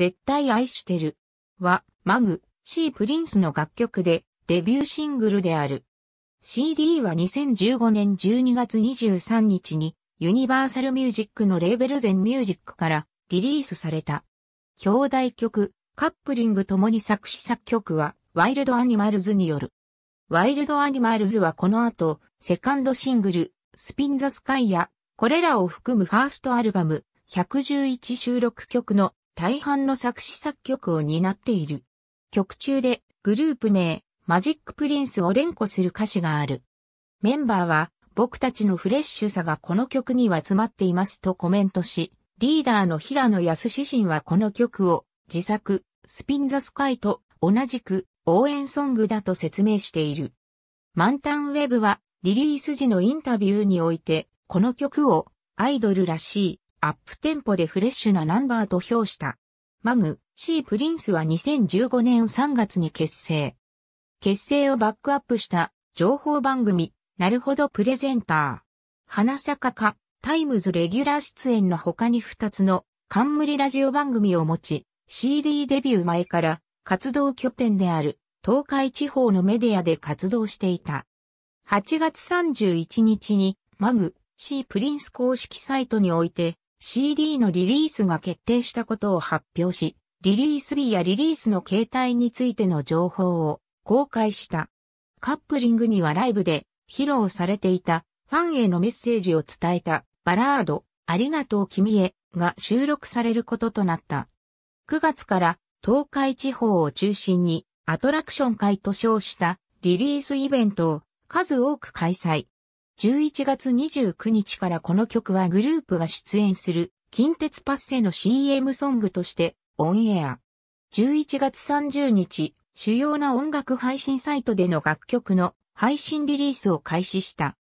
絶対愛してる。は、マグ、シー・プリンスの楽曲で、デビューシングルである。CD は2015年12月23日に、ユニバーサルミュージックのレーベルゼンミュージックからリリースされた。兄弟曲、カップリングともに作詞作曲は、ワイルドアニマルズによる。ワイルドアニマルズはこの後、セカンドシングル、スピンザスカイや、これらを含むファーストアルバム、111収録曲の大半の作詞作曲を担っている。曲中でグループ名、マジックプリンスを連呼する歌詞がある。メンバーは、僕たちのフレッシュさがこの曲には詰まっていますとコメントし、リーダーの平野康志身はこの曲を自作、スピンザスカイと同じく応援ソングだと説明している。満タンウェブはリリース時のインタビューにおいて、この曲をアイドルらしいアップテンポでフレッシュなナンバーと評した。マグ、シー・プリンスは2015年3月に結成。結成をバックアップした情報番組、なるほどプレゼンター。花坂か、タイムズレギュラー出演の他に2つの冠ラジオ番組を持ち、CD デビュー前から活動拠点である東海地方のメディアで活動していた。8月31日にマグ、シー・プリンス公式サイトにおいて CD のリリースが決定したことを発表し、リリース日やリリースの形態についての情報を公開した。カップリングにはライブで披露されていたファンへのメッセージを伝えたバラード、ありがとう君へが収録されることとなった。9月から東海地方を中心にアトラクション会と称したリリースイベントを数多く開催。11月29日からこの曲はグループが出演する近鉄パッセの CM ソングとしてオンエア。11月30日、主要な音楽配信サイトでの楽曲の配信リリースを開始した。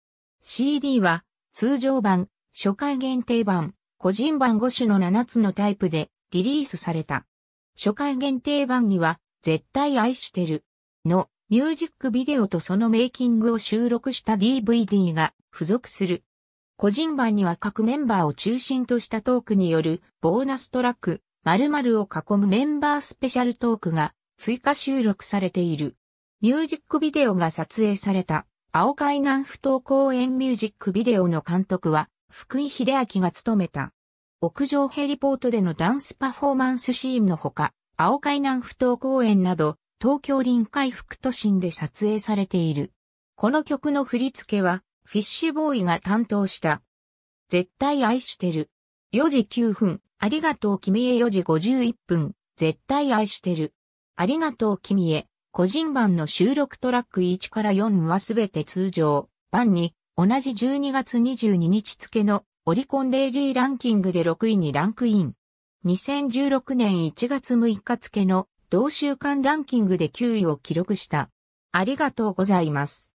CD は通常版、初回限定版、個人版5種の7つのタイプでリリースされた。初回限定版には、絶対愛してるのミュージックビデオとそのメイキングを収録した DVD が付属する。個人版には各メンバーを中心としたトークによるボーナストラック、〇〇を囲むメンバースペシャルトークが追加収録されている。ミュージックビデオが撮影された青海南不登公園ミュージックビデオの監督は福井秀明が務めた。屋上ヘリポートでのダンスパフォーマンスシーンのほか、青海南不登公園など東京臨海副都心で撮影されている。この曲の振り付けは、フィッシュボーイが担当した。絶対愛してる。4時9分、ありがとう君へ4時51分、絶対愛してる。ありがとう君へ、個人版の収録トラック1から4はすべて通常、版に、同じ12月22日付のオリコンデイリーランキングで6位にランクイン。2016年1月6日付の同週間ランキングで9位を記録した。ありがとうございます。